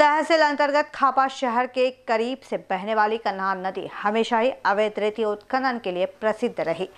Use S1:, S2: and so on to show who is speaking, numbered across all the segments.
S1: तहसील अंतर्गत खापा शहर के करीब से बहने वाली कन्हान नदी हमेशा ही अवैध रेती उत्खनन के लिए प्रसिद्ध रही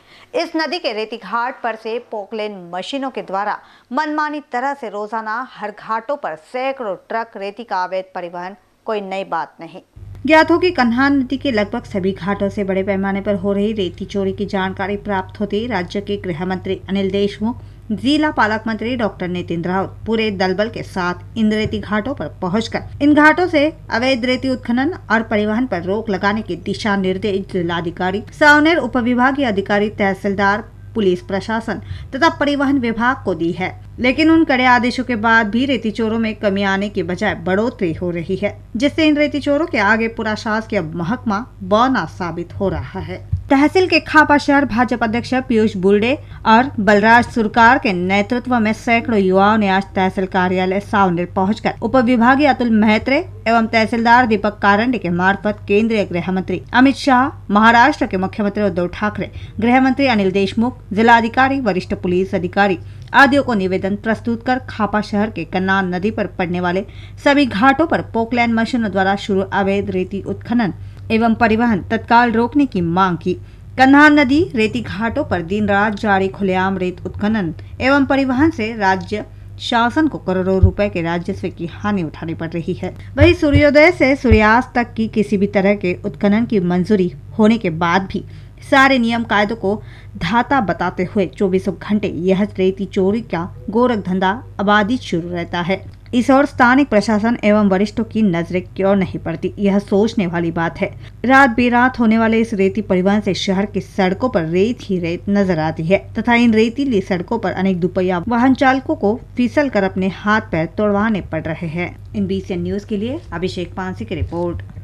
S1: इस नदी के रेती घाट पर से पोकलेन मशीनों के द्वारा मनमानी तरह से रोजाना हर घाटों पर सैकड़ों ट्रक रेती का अवैध परिवहन कोई नई बात नहीं ज्ञात हो कि कन्हान नदी के लगभग सभी घाटों से बड़े पैमाने पर हो रही रेती चोरी की जानकारी प्राप्त होते राज्य के गृह मंत्री अनिल देशमुख जिला पालक मंत्री डॉक्टर नितिन राउत पूरे दलबल के साथ इन रेती घाटों पर पहुंचकर इन घाटों से अवैध रेती उत्खनन और परिवहन पर रोक लगाने के दिशा निर्देश जिलाधिकारी सावनेर उप विभागीय अधिकारी तहसीलदार पुलिस प्रशासन तथा परिवहन विभाग को दी है लेकिन उन कड़े आदेशों के बाद भी रेती चोरों में कमी आने के बजाय बढ़ोतरी हो रही है जिससे इन रेती चोरों के आगे पूरा शासकीय महकमा बौना साबित हो रहा है तहसील के खापा शहर भाजपा अध्यक्ष पीयूष बुल्डे और बलराज सुरकार के नेतृत्व में सैकड़ों युवाओं ने आज तहसील कार्यालय सावनेर पहुंचकर उप विभागीय अतुल मेहत्रे एवं तहसीलदार दीपक कारंडे के मार्फत केंद्रीय गृह मंत्री अमित शाह महाराष्ट्र के मुख्यमंत्री उद्धव ठाकरे गृह मंत्री अनिल देशमुख जिलाधिकारी वरिष्ठ पुलिस अधिकारी आदियों को निवेदन प्रस्तुत कर खापा शहर के कन्नान नदी पर पड़ने वाले सभी घाटों पर पोकलैंड मशीनों द्वारा शुरू अवैध रेती उत्खनन एवं परिवहन तत्काल रोकने की मांग की कन्हा नदी रेती घाटों पर दिन रात जारी खुलेआम रेत उत्खनन एवं परिवहन से राज्य शासन को करोड़ों रुपए के राजस्व की हानि उठानी पड़ रही है वही सूर्योदय से सूर्यास्त तक की किसी भी तरह के उत्खनन की मंजूरी होने के बाद भी सारे नियम कायदों को धाता बताते हुए चौबीसों घंटे यह रेती चोरी का गोरख धंधा आबादी शुरू रहता है इस और स्थानिक प्रशासन एवं वरिष्ठों की नजरें क्यों नहीं पड़ती यह सोचने वाली बात है रात बेरात होने वाले इस रेती परिवहन से शहर की सड़कों पर रेत ही रेत नजर आती है तथा इन रेतीली सड़कों पर अनेक दुपहिया वाहन चालकों को फिसल कर अपने हाथ पैर तोड़वाने पड़ रहे हैं इन बीसीएन न्यूज के लिए अभिषेक पांसी की रिपोर्ट